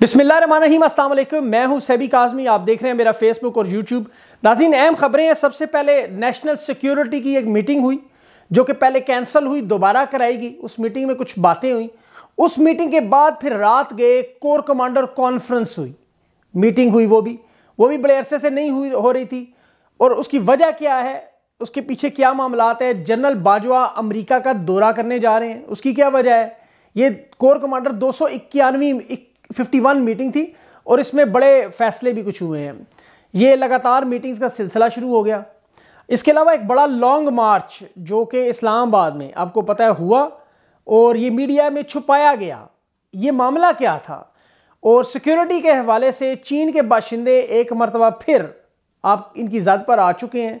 बिस्मिल्लाम असलम मैं हूं सैबी काजमी आप देख रहे हैं मेरा फेसबुक और यूट्यूब नाजीन अहम खबरें हैं सबसे पहले नेशनल सिक्योरिटी की एक मीटिंग हुई जो कि पहले कैंसिल हुई दोबारा कराएगी उस मीटिंग में कुछ बातें हुई उस मीटिंग के बाद फिर रात गए कोर कमांडर कॉन्फ्रेंस हुई मीटिंग हुई वो भी वो भी बड़े अरसे से नहीं हुई हो रही थी और उसकी वजह क्या है उसके पीछे क्या मामला है जनरल बाजवा अमरीका का दौरा करने जा रहे हैं उसकी क्या वजह है ये कोर कमांडर दो सौ इक्यानवी 51 मीटिंग थी और इसमें बड़े फैसले भी कुछ हुए हैं ये लगातार मीटिंग्स का सिलसिला शुरू हो गया इसके अलावा एक बड़ा लॉन्ग मार्च जो कि इस्लामाबाद में आपको पता है हुआ और ये मीडिया में छुपाया गया ये मामला क्या था और सिक्योरिटी के हवाले से चीन के बाशिंदे एक मरतबा फिर आप इनकी ज़द पर आ चुके हैं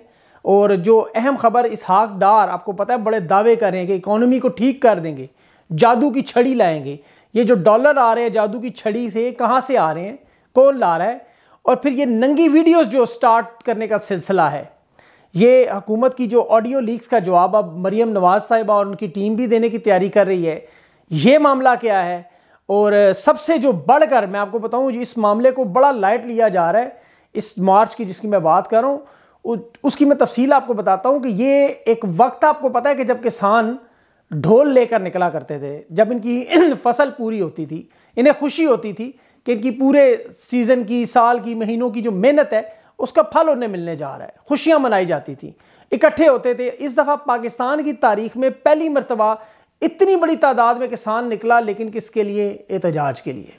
और जो अहम खबर इसहाक डार आपको पता है बड़े दावे कर रहे हैं कि इकोनॉमी को ठीक कर देंगे जादू की छड़ी लाएंगे ये जो डॉलर आ रहे हैं जादू की छड़ी से कहाँ से आ रहे हैं कौन ला रहा है और फिर ये नंगी वीडियोस जो स्टार्ट करने का सिलसिला है ये हुकूमत की जो ऑडियो लीक्स का जवाब अब मरियम नवाज साहिबा और उनकी टीम भी देने की तैयारी कर रही है ये मामला क्या है और सबसे जो बढ़कर मैं आपको बताऊं इस मामले को बड़ा लाइट लिया जा रहा है इस मार्च की जिसकी मैं बात कर रहा हूँ उसकी मैं तफसील आपको बताता हूँ कि ये एक वक्त आपको पता है कि जब किसान ढोल लेकर निकला करते थे जब इनकी फसल पूरी होती थी इन्हें खुशी होती थी कि इनकी पूरे सीज़न की साल की महीनों की जो मेहनत है उसका फल उन्हें मिलने जा रहा है खुशियाँ मनाई जाती थी इकट्ठे होते थे इस दफ़ा पाकिस्तान की तारीख में पहली मरतबा इतनी बड़ी तादाद में किसान निकला लेकिन किसके लिए एहतजाज के लिए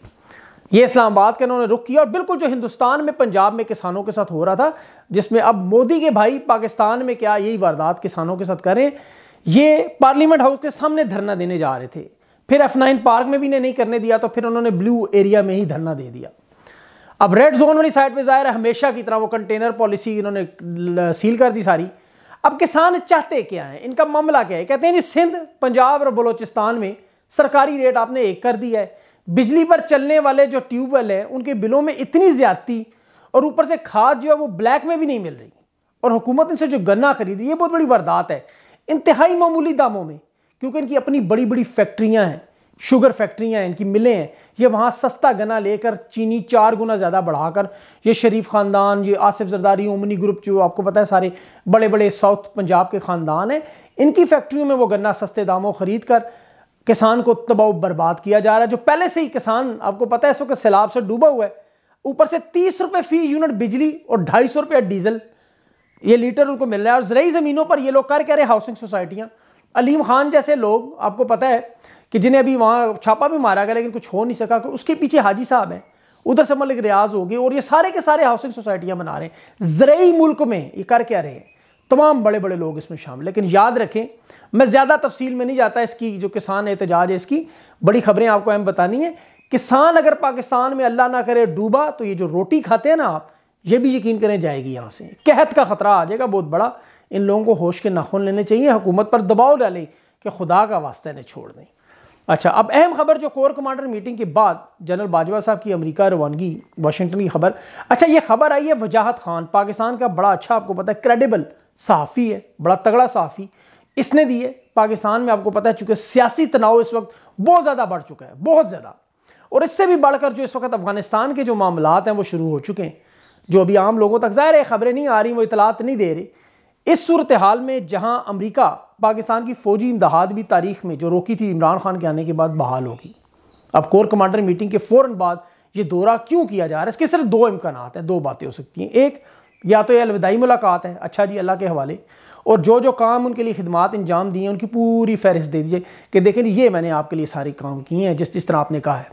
ये इस्लामाबाद का इन्होंने रुख किया और बिल्कुल जो हिंदुस्तान में पंजाब में किसानों के साथ हो रहा था जिसमें अब मोदी के भाई पाकिस्तान में क्या यही वारदात किसानों के साथ करें ये पार्लियामेंट हाउस के सामने धरना देने जा रहे थे फिर एफ नाइन पार्क में भी इन्हें नहीं करने दिया तो फिर उन्होंने ब्लू एरिया में ही धरना दे दिया अब रेड जोन वाली साइड पे जाहिर है हमेशा की तरह वो कंटेनर पॉलिसी इन्होंने सील कर दी सारी अब किसान चाहते क्या है इनका मामला क्या है कहते हैं जी सिंध पंजाब और बलोचिस्तान में सरकारी रेट आपने एक कर दिया है बिजली पर चलने वाले जो ट्यूबवेल हैं उनके बिलों में इतनी ज्यादती और ऊपर से खाद जो है वो ब्लैक में भी नहीं मिल रही और हुकूमत इनसे जो गन्ना खरीद रही है बहुत बड़ी वारदात है इंतहाई मामूली दामों में क्योंकि इनकी अपनी बड़ी बड़ी फैक्ट्रियाँ हैं शुगर फैक्ट्रियाँ हैं इनकी मिलें हैं ये वहाँ सस्ता गना लेकर चीनी चार गुना ज़्यादा बढ़ाकर ये शरीफ ख़ानदान ये आसिफ जरदारी ओमनी ग्रुप जो आपको पता है सारे बड़े बड़े साउथ पंजाब के ख़ानदान हैं इनकी फैक्ट्रियों में वो गन्ना सस्ते दामों ख़रीद कर किसान को तबाह बर्बाद किया जा रहा है जो पहले से ही किसान आपको पता है इस वक्त सैलाब से डूबा हुआ है ऊपर से तीस रुपये फ़ी यूनिट बिजली और ढाई सौ रुपया डीजल ये लीटर उनको मिल रहा है और जरिए ज़मीनों पर ये लोग कर कह रहे हाउसिंग सोसाइटियाँ अलीम खान जैसे लोग आपको पता है कि जिन्हें अभी वहाँ छापा भी मारा गया लेकिन कुछ हो नहीं सका उसके पीछे हाजी साहब हैं उधर से मलिक मतलब रियाज हो और ये सारे के सारे हाउसिंग सोसाइटियाँ बना रहे हैं जरिए मुल्क में ये कर क्या रहे हैं तमाम बड़े बड़े लोग इसमें शामिल लेकिन याद रखें मैं ज़्यादा तफसील में नहीं जाता इसकी जो किसान एहतजाज है इसकी बड़ी खबरें आपको अहम बतानी है किसान अगर पाकिस्तान में अल्लाह ना करे डूबा तो ये जो रोटी खाते हैं ना आप ये भी यकीन करें जाएगी यहाँ से कहत का ख़तरा आ जाएगा बहुत बड़ा इन लोगों को होश के नाखून लेने चाहिए हुकूमत पर दबाव डालें कि खुदा का वास्ता इन्हें छोड़ दें अच्छा अब अहम खबर जो कोर कमांडर मीटिंग के बाद जनरल बाजवा साहब की अमेरिका रवानगी वाशिंगटन की खबर अच्छा ये खबर आई है वजाहत खान पाकिस्तान का बड़ा अच्छा आपको पता है क्रेडिबल सहाफ़ी है बड़ा तगड़ा सहाफ़ी इसने दी है पाकिस्तान में आपको पता है चूँकि सियासी तनाव इस वक्त बहुत ज़्यादा बढ़ चुका है बहुत ज़्यादा और इससे भी बढ़कर जो इस वक्त अफगानिस्तान के जो मामला हैं वो शुरू हो चुके हैं जो अभी आम लोगों तक ज़ाहिर है खबरें नहीं आ रही वो इतलात नहीं दे रही इस सूरत हाल में जहाँ अमरीका पाकिस्तान की फ़ौजी इमदाद भी तारीख में जो रोकी थी इमरान खान के आने के बाद बहाल होगी अब कोर कमांडर मीटिंग के फ़ौर बाद ये दौरा क्यों किया जा रहा है इसके सिर्फ दो इम्कान हैं दो बातें हो सकती हैं एक या तो ये अलविदाई मुलाकात है अच्छा जी अल्लाह के हवाले और जो जो काम उनके लिए खदमात अंजाम दिए हैं उनकी पूरी फहरिस्त दे दीजिए कि देखें ये मैंने आपके लिए सारे काम किए हैं जिस जिस तरह आपने कहा है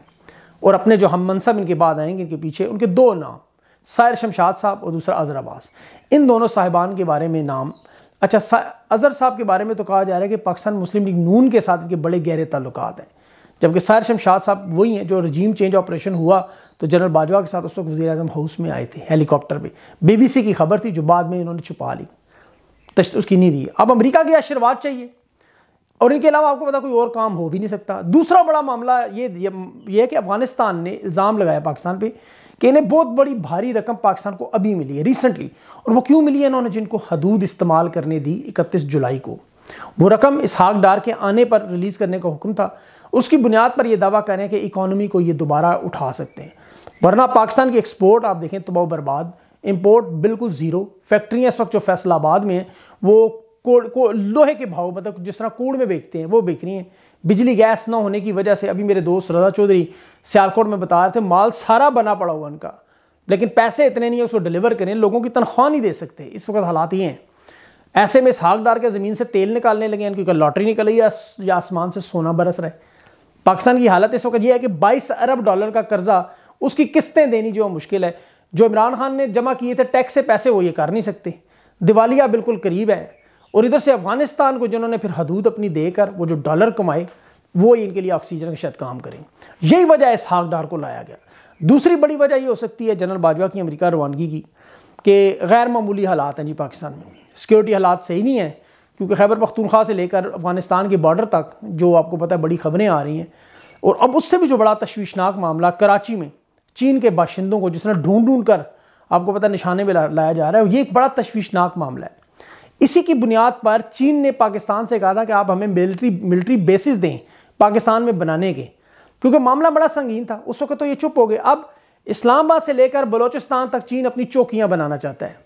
और अपने जो हम मनसब इनके बाद आएंगे इनके पीछे उनके दो नाम शायर शमशाद साहब और दूसरा अजहर अब्बास इन दोनों साहिबान के बारे में नाम अच्छा अजहर साहब के बारे में तो कहा जा रहा है कि पाकिस्तान मुस्लिम लीग नून के साथ इनके बड़े गहरे ताल्लुक हैं जबकि शायर शमशाद साहब वही हैं जो रजीम चेंज ऑपरेशन हुआ तो जनरल बाजवा के साथ उस वक्त वजी अजम हाउस में आए थे हेलीकॉप्टर पर बीबीसी की खबर थी जो बाद में इन्होंने छुपा ली तश उसकी नहीं दी अब अमरीका की आशीर्वाद चाहिए और इनके अलावा आपको पता कोई और काम हो भी नहीं सकता दूसरा बड़ा मामला ये ये, कि अफगानिस्तान ने इल्ज़ाम लगाया पाकिस्तान पर कि इन्हें बहुत बड़ी भारी रकम पाकिस्तान को अभी मिली है रिसेंटली और वो क्यों मिली है इन्होंने जिनको हदूद इस्तेमाल करने दी इकतीस जुलाई को वो रकम इसहाक डार के आने पर रिलीज़ करने का हुक्म था उसकी बुनियाद पर यह दावा करें कि इकॉनमी को ये दोबारा उठा सकते हैं वरना पाकिस्तान की एक्सपोर्ट आप देखें तबाह बर्बाद इम्पोर्ट बिल्कुल ज़ीरो फैक्ट्रियाँ इस वक्त जो फैसलाबाद में हैं वो कोड को लोहे के भाव मतलब जिस तरह कोड में बेचते हैं वो बेच रही हैं बिजली गैस ना होने की वजह से अभी मेरे दोस्त रजा चौधरी सियालकोट में बता रहे थे माल सारा बना पड़ा हुआ उनका लेकिन पैसे इतने नहीं है उसको डिलीवर करें लोगों की तनख्वाह नहीं दे सकते इस वक्त हालात ये हैं ऐसे में इस हाक डाल के ज़मीन से तेल निकालने लगे हैं क्योंकि लॉटरी निकली है या आसमान से सोना बरस रहा है पाकिस्तान की हालत इस वक्त यह है कि बाईस अरब डॉलर का कर्जा उसकी किस्तें देनी जो मुश्किल है जो इमरान खान ने जमा किए थे टैक्स से पैसे वो ये कर नहीं सकते दिवालिया बिल्कुल करीब है और इधर से अफगानिस्तान को जिन्होंने फिर हदूद अपनी देकर वो जो डॉलर कमाए वो इनके लिए ऑक्सीजन का शायद काम करें यही वजह हाक डार को लाया गया दूसरी बड़ी वजह ये हो सकती है जनरल बाजवा की अमरीका रवानगी की कि गैर मामूली हालात हैं जी पाकिस्तान में सिक्योरिटी हालात सही नहीं है क्योंकि खैबर पख्तूनख्वा से लेकर अफगानिस्तान के बॉर्डर तक जो आपको पता है बड़ी खबरें आ रही हैं और अब उससे भी जो बड़ा तशवीशनाक मामला कराची में चीन के बाशिंदों को जिसने ढूंढ ढूंढ कर आपको पता निशाने में लाया जा रहा है ये एक बड़ा तशवीशनाक मामला है इसी की बुनियाद पर चीन ने पाकिस्तान से कहा था कि आप हमें मिलिट्री मिलिट्री बेसिस दें पाकिस्तान में बनाने के क्योंकि मामला बड़ा संगीन था उस वक्त तो ये चुप हो गए अब इस्लामाबाद से लेकर बलोचिस्तान तक चीन अपनी चौकियाँ बनाना चाहता है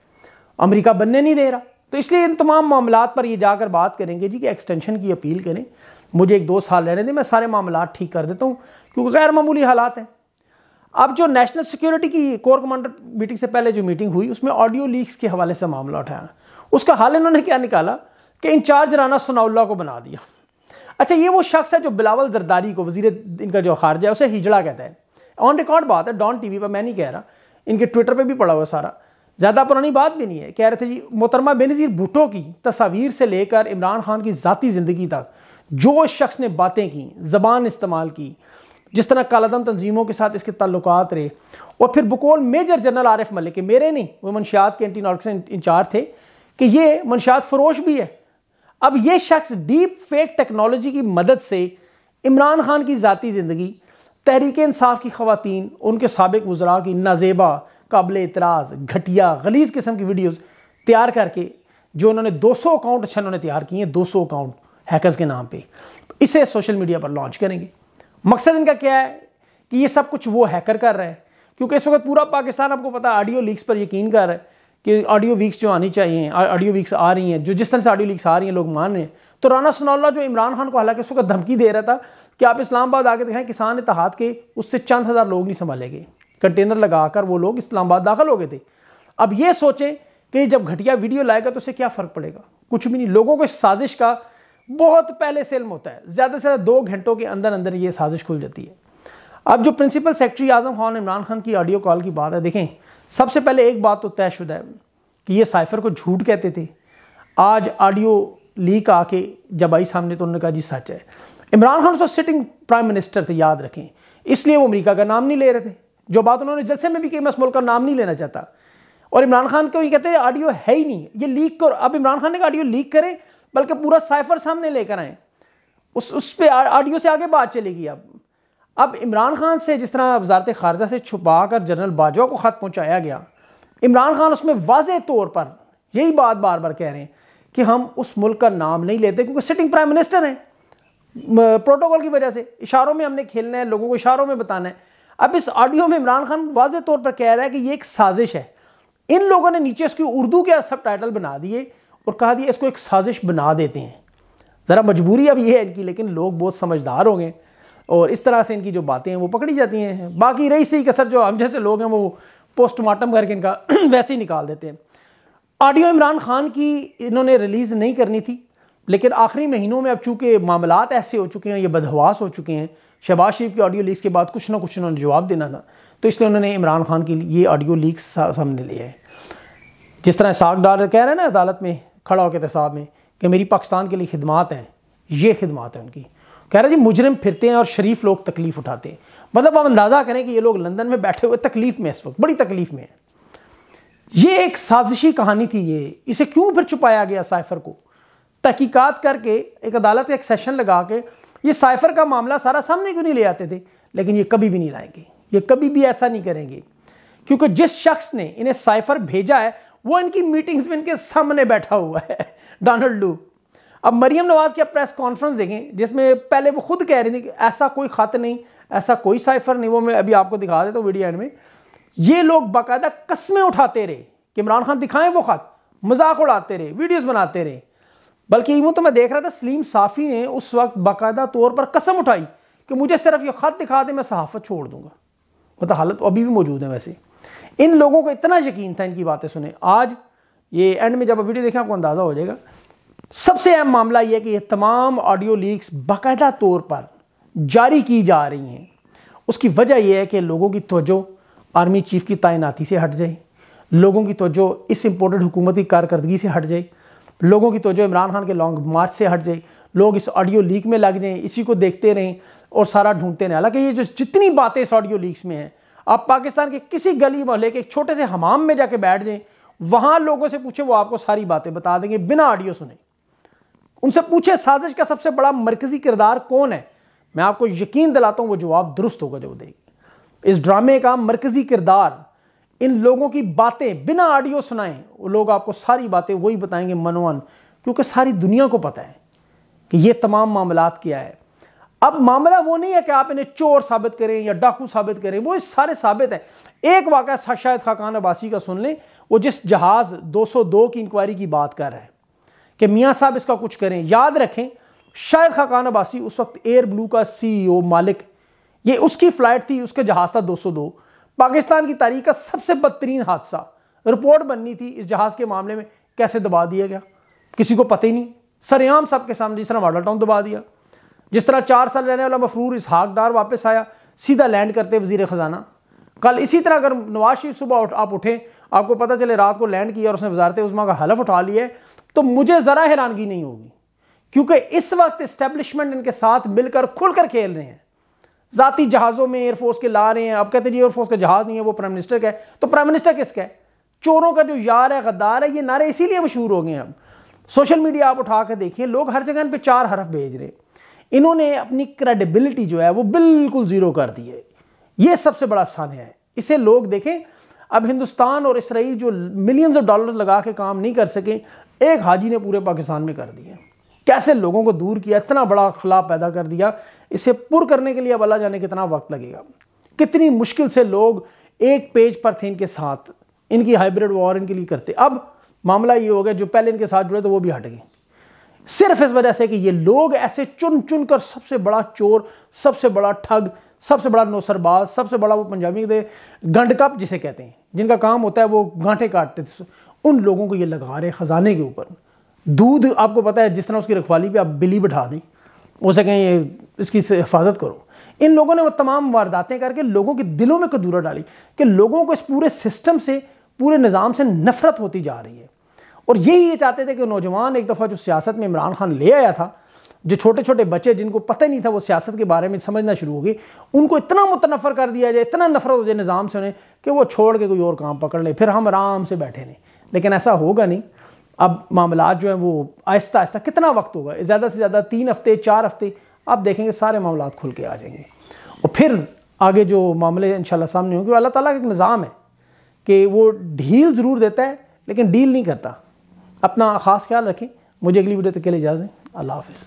अमरीका बनने नहीं दे रहा तो इसलिए इन तमाम मामला पर ये जाकर बात करेंगे जी कि एक्सटेंशन की अपील करें मुझे एक दो साल रहने दें मैं सारे मामला ठीक कर देता हूँ क्योंकि गैर मामूली हालात हैं अब जो नेशनल सिक्योरिटी की कोर कमांडर मीटिंग से पहले जो मीटिंग हुई उसमें ऑडियो लीक्स के हवाले से मामला उठाया उसका हाल इन्होंने क्या निकाला कि इंचार्ज राना सनाउल्ला को बना दिया अच्छा ये वो शख्स है जो बिलावल जरदारी को वजीर इनका जो खारजा है उसे हिजड़ा कहता है ऑन रिकॉर्ड बात है डॉन टीवी पर मैं नहीं कह रहा इनके ट्विटर पर भी पड़ा हुआ सारा ज़्यादा पुरानी बात भी नहीं है कह रहे थे जी मोतरमा बेनज़ीर भुटो की तस्वीर से लेकर इमरान खान की ज़ाती ज़िंदगी तक जो शख्स ने बातें की ज़बान इस्तेमाल की जिस तरह कालादम तंजीमों के साथ इसके तल्लक रहे और फिर बकौल मेजर जनरल आरिफ मलिक मेरे नहीं वो मनशियात के एंटी नॉर्क इंचार्ज थे कि ये मनशात फरोश भी है अब ये शख्स डीप फेक टेक्नोलॉजी की मदद से इमरान खान की ज़ाती ज़िंदगी तहरीक इंसाफ की खातन उनके सबक वज्रा की नाजेबा काबिल इतराज़ घटिया गलीज़ किस्म की वीडियोज़ तैयार करके जो उन्होंने 200 अकाउंट अच्छा उन्होंने तैयार किए हैं 200 अकाउंट हैकर्स के नाम पे इसे सोशल मीडिया पर लॉन्च करेंगे मकसद इनका क्या है कि ये सब कुछ वो हैकर कर रहे हैं क्योंकि इस वक्त पूरा पाकिस्तान आपको पता है ऑडियो लीक्स पर यकीन कर रहा है कि ऑडियो वीक्स जो आनी चाहिए ऑडियो वीक्स आ रही हैं जो जिस तरह से ऑडियो लीक्स आ रही हैं लोग मान रहे हैं तो राना सनौल्ला जो इमरान खान को हालांकि उस वक्त धमकी दे रहा था कि आप इस्लामाबाद आके दिखाएं किसान इतिहाद के उससे चंद हज़ार लोग नहीं संभाले गए कंटेनर लगाकर वो लोग इस्लामाबाद दाखिल हो गए थे अब ये सोचें कि जब घटिया वीडियो लाएगा तो उसे क्या फ़र्क पड़ेगा कुछ भी नहीं लोगों को इस साजिश का बहुत पहले सेलम होता है ज़्यादा से ज़्यादा दो घंटों के अंदर अंदर ये साजिश खुल जाती है अब जो प्रिंसिपल सेक्रेटरी आजम खान इमरान खान की ऑडियो कॉल की बात है देखें सबसे पहले एक बात तो तयशुदा है कि ये साइफर को झूठ कहते थे आज ऑडियो लीक आके जब आई सामने तो उन्होंने कहा जी सच है इमरान खान उस सिटिंग प्राइम मिनिस्टर थे याद रखें इसलिए वो अमेरिका का नाम नहीं ले रहे थे जो बात उन्होंने जलसे में भी कही मैं उस मुल्क का नाम नहीं लेना चाहता और इमरान खान को ये कहते हैं ऑडियो है ही नहीं ये लीक करो अब इमरान खान ने कहा ऑडियो लीक करें बल्कि पूरा साइफर सामने लेकर आए उस उस पर ऑडियो से आगे बात चलेगी अब अब इमरान खान से जिस तरह वजारत खारजा से छुपा कर जनरल बाजवा को ख़त पहुँचाया गया इमरान खान उसमें वाज तौर पर यही बात बार बार कह रहे हैं कि हम उस मुल्क का नाम नहीं लेते क्योंकि सिटिंग प्राइम मिनिस्टर हैं प्रोटोकॉल की वजह से इशारों में हमने खेलना है लोगों को इशारों में बताना है अब इस ऑडियो में इमरान खान वाज तौर पर कह रहा है कि ये एक साजिश है इन लोगों ने नीचे उसकी उर्दू के सब टाइटल बना दिए और कहा दिया इसको एक साजिश बना देते हैं ज़रा मजबूरी अब ये है इनकी लेकिन लोग बहुत समझदार हो गए और इस तरह से इनकी जो बातें हैं वो पकड़ी जाती हैं बाकी रही सही कसर जो हम जैसे लोग हैं वो पोस्टमार्टम करके इनका वैसे ही निकाल देते हैं ऑडियो इमरान खान की इन्होंने रिलीज़ नहीं करनी थी लेकिन आखिरी महीनों में अब चूँकि मामला ऐसे हो चुके हैं ये बदहवास हो चुके हैं शहबाज शरीफ की ऑडियो लीक्स के बाद कुछ ना कुछ उन्होंने जवाब देना था तो इसलिए उन्होंने इमरान खान की ये ऑडियो लीक्स सामने लिए हैं जिस तरह साग डार कह रहे हैं ना अदालत में खड़ा होकर साहब में कि मेरी पाकिस्तान के लिए खिदमत हैं ये खिदमत हैं उनकी कह रहे जी मुजरम फिरते हैं और शरीफ लोग तकलीफ़ उठाते हैं मतलब आप अंदाज़ा करें कि ये लोग लंदन में बैठे हुए तकलीफ़ में इस वक्त बड़ी तकलीफ़ में है ये एक साजिशी कहानी थी ये इसे क्यों फिर छुपाया गया साइफर को तहकीकत करके एक अदालत का एक सेशन लगा के ये साइफर का मामला सारा सामने क्यों नहीं ले आते थे लेकिन ये कभी भी नहीं लाएंगे ये कभी भी ऐसा नहीं करेंगे क्योंकि जिस शख्स ने इन्हें साइफर भेजा है वो इनकी मीटिंग्स में इनके सामने बैठा हुआ है डोनाल्ड डू अब मरियम नवाज की प्रेस कॉन्फ्रेंस देखें जिसमें पहले वो खुद कह रही थी कि ऐसा कोई खत नहीं ऐसा कोई साइफर नहीं वो मैं अभी आपको दिखा देता तो हूँ वीडियो एंड में ये लोग बाकायदा कस्में उठाते रहे कि इमरान खान दिखाएं वो खत मजाक उड़ाते रहे वीडियोस बनाते रहे बल्कि यूं तो मैं देख रहा था सलीम साफ़ी ने उस वक्त बाकायदा तौर पर कसम उठाई कि मुझे सिर्फ ये खत दिखा दे मैं सहाफत छोड़ दूंगा मतलब हालत अभी भी मौजूद है वैसे इन लोगों को इतना यकीन था इनकी बातें सुने आज ये एंड में जब वीडियो देखें आपको अंदाज़ा हो जाएगा सबसे अहम मामला यह कि ये तमाम ऑडियो लीक्स बाकायदा तौर पर जारी की जा रही हैं उसकी वजह यह है कि लोगों की तोजो आर्मी चीफ की तैनाती से हट जाए लोगों की तोजो इस इम्पोर्टेड हुकूमती कारकर्दगी से हट जाए लोगों की तोजो इमरान खान के लॉन्ग मार्च से हट जाए लोग इस ऑडियो लीक में लग जाएं इसी को देखते रहें और सारा ढूंढते रहें हालांकि ये जो जितनी बातें इस ऑडियो लीक्स में हैं आप पाकिस्तान के किसी गली मोहल्ले के एक छोटे से हमाम में जाके बैठ जाएं वहां लोगों से पूछे वो आपको सारी बातें बता देंगे बिना ऑडियो सुने उनसे पूछे साजिश का सबसे बड़ा मरकजी किरदार कौन है मैं आपको यकीन दिलाता हूं वो जवाब दुरुस्त होगा जो देगी इस ड्रामे का मरकजी किरदार इन लोगों की बातें बिना ऑडियो सुनाएं वो लोग आपको सारी बातें वही बताएंगे मनोहन क्योंकि सारी दुनिया को पता है कि ये तमाम मामला क्या है अब मामला वो नहीं है कि आप इन्हें चोर साबित करें या डाकू साबित करें वो सारे साबित है एक वाक़ शायद खाकान अबासी का सुन लें वो जिस जहाज़ 202 की इंक्वायरी की बात कर रहे हैं कि मियाँ साहब इसका कुछ करें याद रखें शायद खाकान अबासी उस वक्त एयर ब्लू का सीईओ e मालिक ये उसकी फ़्लाइट थी उसका जहाज़ था 202 पाकिस्तान की तारीख का सबसे बदतरीन हादसा रिपोर्ट बननी थी इस जहाज़ के मामले में कैसे दबा दिया गया किसी को पता ही नहीं सरेआम साहब के सामने जिस तरह मॉडल टाउन दबा दिया जिस तरह चार साल रहने वाला मफरूर इसहाक डार वापस आया सीधा लैंड करते वजीर ख़जाना कल इसी तरह अगर नवाज शरीफ सुबह उठ आप उठें आपको पता चले रात को लैंड किया और उसने वजारत उस्मा का हलफ उठा लिया तो मुझे ज़रा हैरानगी नहीं होगी क्योंकि इस वक्त इस्टेबलिशमेंट इनके साथ मिलकर खुलकर खेल रहे हैं ज़ाती जहाज़ों में एयरफोर्स के ला रहे हैं आप कहते हैं जी एयरफोर्स का जहाज़ नहीं है वो प्राइम मिनिस्टर का है तो प्राइम मिनिस्टर किसका है चोरों का जो यार है गद्दार है ये नारे इसीलिए मशहूर हो गए हैं अब सोशल मीडिया आप उठा कर देखिए लोग हर जगह इन पर चार हरफ भेज रहे हैं इन्होंने अपनी क्रेडिबिलिटी जो है वो बिल्कुल ज़ीरो कर दी है ये सबसे बड़ा सान्या है इसे लोग देखें अब हिंदुस्तान और इसराइल जो मिलियंस ऑफ डॉलर लगा के काम नहीं कर सके एक हाजी ने पूरे पाकिस्तान में कर दिए कैसे लोगों को दूर किया इतना बड़ा खिला पैदा कर दिया इसे पुर करने के लिए अब अल्लाह जाने कितना वक्त लगेगा कितनी मुश्किल से लोग एक पेज पर थे इनके साथ इनकी हाइब्रिड वॉर इनके लिए करते अब मामला ये हो गया जो पहले इनके साथ जुड़े थे वो भी हट गए सिर्फ इस वजह से कि ये लोग ऐसे चुन चुन कर सबसे बड़ा चोर सबसे बड़ा ठग सबसे बड़ा नौसरबाज सबसे बड़ा वो पंजाबी के गंडकप जिसे कहते हैं जिनका काम होता है वो गांठे काटते थे उन लोगों को ये लगा रहे ख़जाने के ऊपर दूध आपको पता है जिस तरह उसकी रखवाली पर आप बिली बैठा दें उसे कहें इसकी हिफाजत करो इन लोगों ने वो तमाम वारदातें करके लोगों के दिलों में कदूरा डाली कि लोगों को इस पूरे सिस्टम से पूरे निज़ाम से नफरत होती जा रही है और यही ये चाहते थे कि नौजवान एक दफ़ा जो सियासत में इमरान खान ले आया था जो छोटे छोटे बच्चे जिनको पता ही नहीं था वो सियासत के बारे में समझना शुरू हो गई उनको इतना मुतनफ़र कर दिया जाए इतना नफरत हो जाए निज़ाम से उन्हें कि वो छोड़ के कोई और काम पकड़ ले फिर हम आराम से बैठे नहीं लेकिन ऐसा होगा नहीं अब मामला जो हैं वो आहिस्ता आहिस्ता कितना वक्त होगा ज़्यादा से ज़्यादा तीन हफ्ते चार हफ्ते आप देखेंगे सारे मामला खुल के आ जाएंगे और फिर आगे जो मामले इन सामने होंगे अल्लाह ताला का एक निज़ाम है कि वो ढील ज़रूर देता है लेकिन डील नहीं करता अपना ख़ास ख्याल रखें मुझे अगली वीडियो तक के लिए इजाज़ें अल्लाह हाफिज़